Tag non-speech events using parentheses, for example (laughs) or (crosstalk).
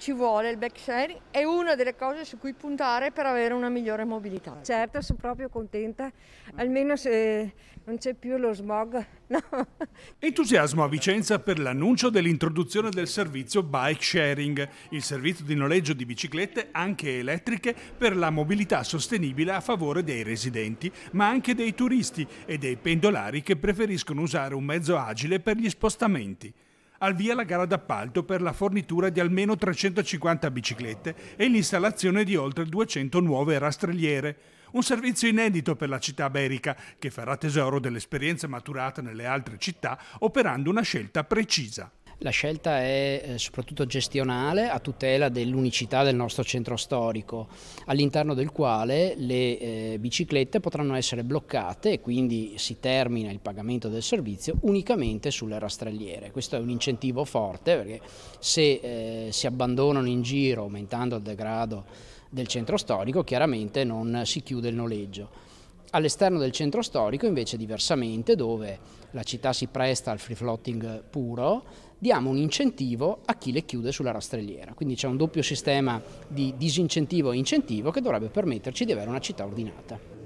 Ci vuole il back sharing, è una delle cose su cui puntare per avere una migliore mobilità. Certo, sono proprio contenta, almeno se non c'è più lo smog. (laughs) No. Entusiasmo a Vicenza per l'annuncio dell'introduzione del servizio bike sharing, il servizio di noleggio di biciclette anche elettriche per la mobilità sostenibile a favore dei residenti, ma anche dei turisti e dei pendolari che preferiscono usare un mezzo agile per gli spostamenti al via la gara d'appalto per la fornitura di almeno 350 biciclette e l'installazione di oltre 200 nuove rastrelliere. Un servizio inedito per la città berica, che farà tesoro dell'esperienza maturata nelle altre città operando una scelta precisa. La scelta è eh, soprattutto gestionale a tutela dell'unicità del nostro centro storico, all'interno del quale le eh, biciclette potranno essere bloccate e quindi si termina il pagamento del servizio unicamente sulle rastrelliere. Questo è un incentivo forte perché se eh, si abbandonano in giro aumentando il degrado del centro storico chiaramente non si chiude il noleggio. All'esterno del centro storico invece diversamente, dove la città si presta al free floating puro, diamo un incentivo a chi le chiude sulla rastrelliera. Quindi c'è un doppio sistema di disincentivo e incentivo che dovrebbe permetterci di avere una città ordinata.